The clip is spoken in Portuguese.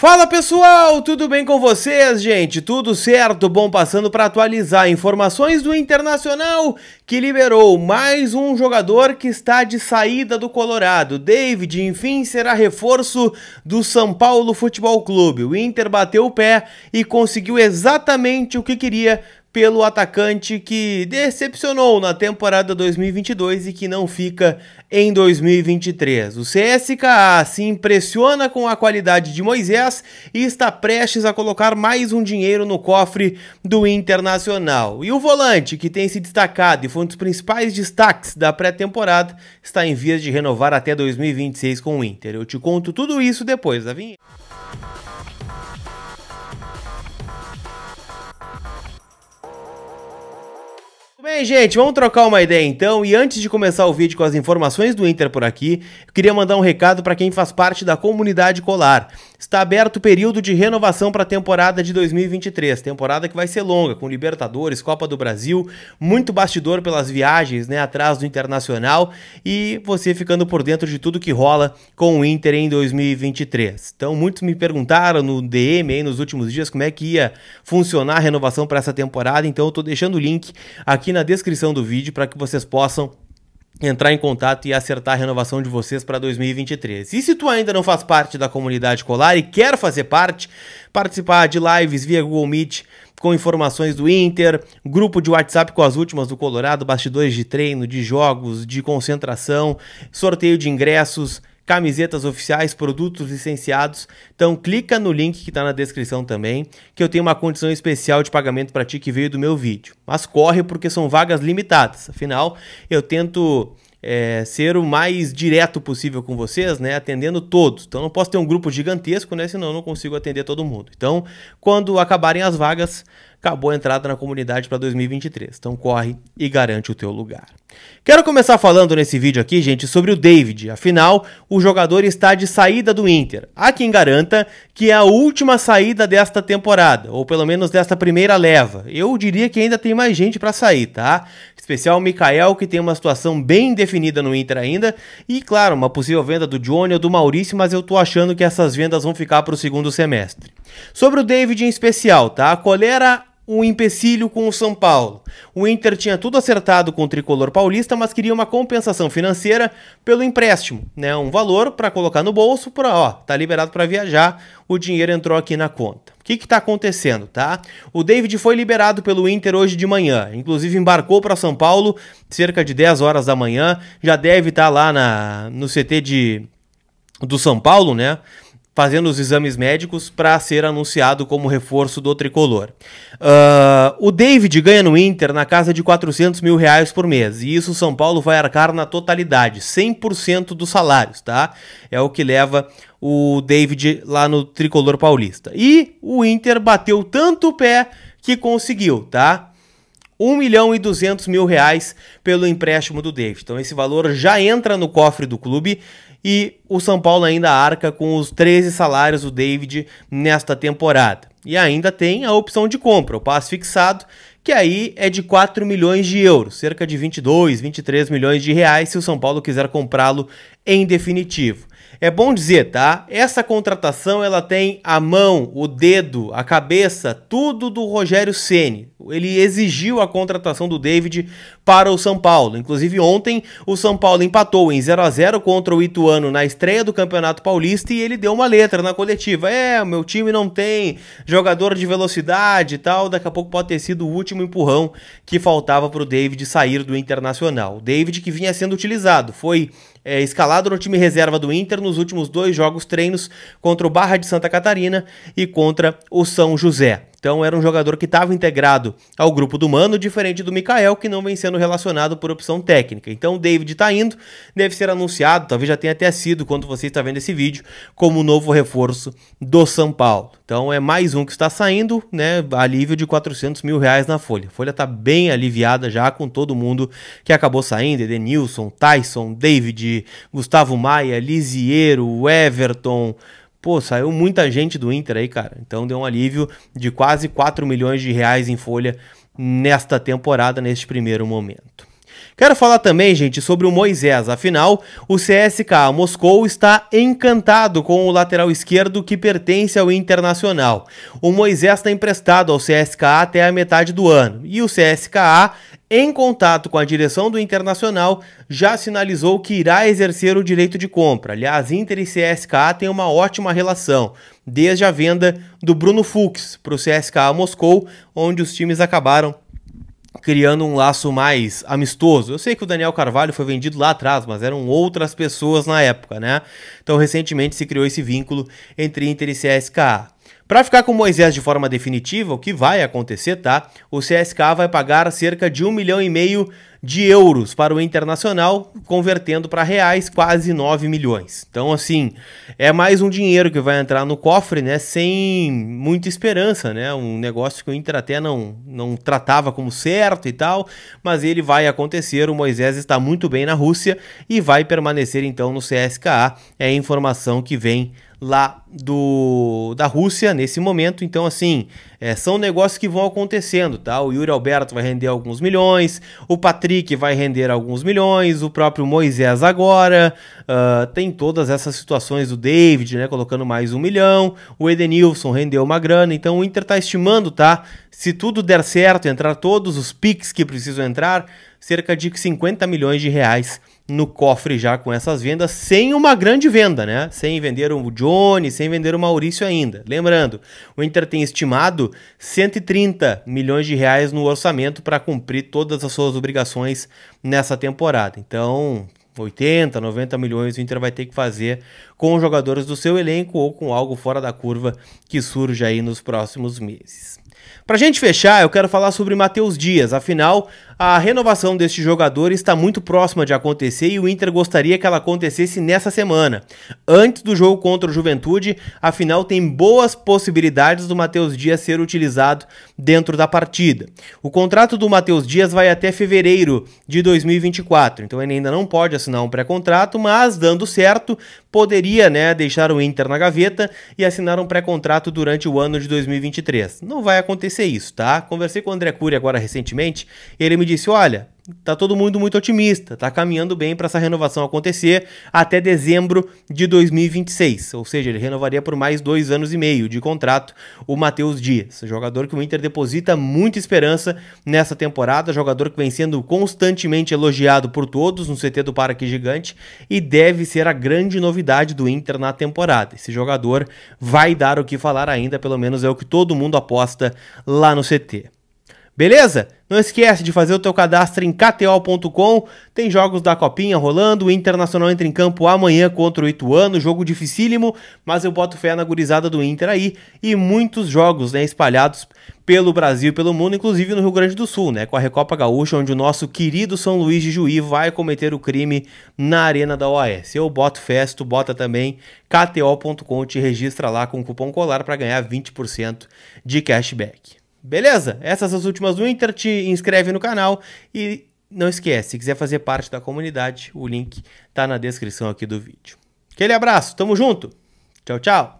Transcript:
Fala pessoal, tudo bem com vocês, gente? Tudo certo? Bom, passando para atualizar informações do Internacional, que liberou mais um jogador que está de saída do Colorado. David, enfim, será reforço do São Paulo Futebol Clube. O Inter bateu o pé e conseguiu exatamente o que queria pelo atacante que decepcionou na temporada 2022 e que não fica em 2023. O CSKA se impressiona com a qualidade de Moisés e está prestes a colocar mais um dinheiro no cofre do Internacional. E o volante, que tem se destacado e foi um dos principais destaques da pré-temporada, está em vias de renovar até 2026 com o Inter. Eu te conto tudo isso depois da vinheta. Bem, gente, vamos trocar uma ideia então. E antes de começar o vídeo com as informações do Inter por aqui, eu queria mandar um recado para quem faz parte da comunidade Colar. Está aberto o período de renovação para a temporada de 2023, temporada que vai ser longa, com Libertadores, Copa do Brasil, muito bastidor pelas viagens, né, atrás do Internacional e você ficando por dentro de tudo que rola com o Inter em 2023. Então, muitos me perguntaram no DM aí nos últimos dias como é que ia funcionar a renovação para essa temporada, então eu estou deixando o link aqui na na descrição do vídeo para que vocês possam entrar em contato e acertar a renovação de vocês para 2023. E se tu ainda não faz parte da comunidade Colar e quer fazer parte, participar de lives via Google Meet com informações do Inter, grupo de WhatsApp com as últimas do Colorado, bastidores de treino, de jogos, de concentração, sorteio de ingressos, camisetas oficiais, produtos licenciados. Então clica no link que está na descrição também, que eu tenho uma condição especial de pagamento para ti que veio do meu vídeo. Mas corre porque são vagas limitadas. Afinal, eu tento é, ser o mais direto possível com vocês, né? Atendendo todos. Então não posso ter um grupo gigantesco, né? Senão eu não consigo atender todo mundo. Então, quando acabarem as vagas, acabou a entrada na comunidade para 2023. Então corre e garante o teu lugar. Quero começar falando nesse vídeo aqui, gente, sobre o David. Afinal, o jogador está de saída do Inter. Há quem garanta que é a última saída desta temporada, ou pelo menos desta primeira leva. Eu diria que ainda tem mais gente para sair, tá? Especial o Mikael, que tem uma situação bem definida no Inter ainda, e claro, uma possível venda do Johnny ou do Maurício, mas eu tô achando que essas vendas vão ficar para o segundo semestre. Sobre o David em especial, tá? Qual era um empecilho com o São Paulo. O Inter tinha tudo acertado com o tricolor paulista, mas queria uma compensação financeira pelo empréstimo, né? Um valor para colocar no bolso, para ó, tá liberado para viajar, o dinheiro entrou aqui na conta. O que está acontecendo, tá? O David foi liberado pelo Inter hoje de manhã, inclusive embarcou para São Paulo cerca de 10 horas da manhã, já deve estar tá lá na, no CT de, do São Paulo, né? fazendo os exames médicos para ser anunciado como reforço do tricolor. Uh, o David ganha no Inter na casa de 400 mil reais por mês, e isso o São Paulo vai arcar na totalidade, 100% dos salários, tá? É o que leva o David lá no tricolor paulista. E o Inter bateu tanto o pé que conseguiu, tá? 1 milhão e 200 mil reais pelo empréstimo do David. Então esse valor já entra no cofre do clube e o São Paulo ainda arca com os 13 salários do David nesta temporada. E ainda tem a opção de compra, o passe fixado, que aí é de 4 milhões de euros, cerca de 22, 23 milhões de reais se o São Paulo quiser comprá-lo em definitivo. É bom dizer, tá? Essa contratação ela tem a mão, o dedo, a cabeça, tudo do Rogério Ceni. Ele exigiu a contratação do David para o São Paulo. Inclusive, ontem o São Paulo empatou em 0 a 0 contra o Ituano na estreia do Campeonato Paulista e ele deu uma letra na coletiva. É, meu time não tem jogador de velocidade e tal. Daqui a pouco pode ter sido o último empurrão que faltava para o David sair do Internacional. O David que vinha sendo utilizado. Foi é, escalado no time reserva do Inter nos últimos dois jogos treinos contra o Barra de Santa Catarina e contra o São José. Então era um jogador que estava integrado ao grupo do Mano, diferente do Mikael, que não vem sendo relacionado por opção técnica. Então o David está indo, deve ser anunciado, talvez já tenha até sido, quando você está vendo esse vídeo, como novo reforço do São Paulo. Então é mais um que está saindo, né? Alívio de 400 mil reais na folha. A folha está bem aliviada já com todo mundo que acabou saindo: Edenilson, Tyson, David, Gustavo Maia, Lisiero, Everton. Pô, saiu muita gente do Inter aí, cara. Então deu um alívio de quase 4 milhões de reais em folha nesta temporada, neste primeiro momento. Quero falar também, gente, sobre o Moisés. Afinal, o CSKA Moscou está encantado com o lateral esquerdo que pertence ao Internacional. O Moisés está emprestado ao CSKA até a metade do ano e o CSKA em contato com a direção do Internacional, já sinalizou que irá exercer o direito de compra. Aliás, Inter e CSKA têm uma ótima relação, desde a venda do Bruno Fuchs para o CSKA Moscou, onde os times acabaram criando um laço mais amistoso. Eu sei que o Daniel Carvalho foi vendido lá atrás, mas eram outras pessoas na época, né? Então, recentemente se criou esse vínculo entre Inter e CSKA. Para ficar com Moisés de forma definitiva, o que vai acontecer, tá? O CSKA vai pagar cerca de um milhão e meio de euros para o Internacional, convertendo para reais quase 9 milhões. Então, assim, é mais um dinheiro que vai entrar no cofre, né? Sem muita esperança, né? Um negócio que o Inter até não, não tratava como certo e tal, mas ele vai acontecer. O Moisés está muito bem na Rússia e vai permanecer então no CSKA. É a informação que vem lá do da Rússia nesse momento. Então, assim, é, são negócios que vão acontecendo, tá? O Yuri Alberto vai render alguns milhões, o Patrick vai render alguns milhões, o próprio Moisés agora, uh, tem todas essas situações do David, né? Colocando mais um milhão, o Edenilson rendeu uma grana, então o Inter tá estimando, tá? Se tudo der certo, entrar todos os piques que precisam entrar, cerca de 50 milhões de reais no cofre já com essas vendas, sem uma grande venda, né? Sem vender o Johnny, sem vender o Maurício ainda. Lembrando, o Inter tem estimado 130 milhões de reais no orçamento para cumprir todas as suas obrigações nessa temporada. Então, 80, 90 milhões o Inter vai ter que fazer com os jogadores do seu elenco ou com algo fora da curva que surge aí nos próximos meses. Para a gente fechar, eu quero falar sobre Matheus Dias. Afinal, a renovação deste jogador está muito próxima de acontecer e o Inter gostaria que ela acontecesse nessa semana, antes do jogo contra o Juventude, afinal tem boas possibilidades do Matheus Dias ser utilizado dentro da partida. O contrato do Matheus Dias vai até fevereiro de 2024, então ele ainda não pode assinar um pré-contrato, mas dando certo, poderia, né, deixar o Inter na gaveta e assinar um pré-contrato durante o ano de 2023. Não vai acontecer isso, tá? Conversei com o André Cury agora recentemente, ele me disse: olha, tá todo mundo muito otimista, tá caminhando bem para essa renovação acontecer até dezembro de 2026, ou seja, ele renovaria por mais dois anos e meio de contrato o Matheus Dias, jogador que o Inter deposita muita esperança nessa temporada, jogador que vem sendo constantemente elogiado por todos no CT do Parque Gigante e deve ser a grande novidade do Inter na temporada. Esse jogador vai dar o que falar ainda, pelo menos é o que todo mundo aposta lá no CT. Beleza? Não esquece de fazer o teu cadastro em kto.com. Tem jogos da Copinha rolando. O Internacional entra em campo amanhã contra o Ituano. Jogo dificílimo, mas eu boto fé na gurizada do Inter aí. E muitos jogos né, espalhados pelo Brasil e pelo mundo, inclusive no Rio Grande do Sul, né? Com a Recopa Gaúcha, onde o nosso querido São Luís de Juí vai cometer o crime na arena da OAS. Eu boto fé, tu bota também kto.com, te registra lá com o cupom COLAR para ganhar 20% de cashback. Beleza? Essas as últimas do Inter. Te inscreve no canal e não esquece, se quiser fazer parte da comunidade, o link tá na descrição aqui do vídeo. Aquele abraço, tamo junto. Tchau, tchau.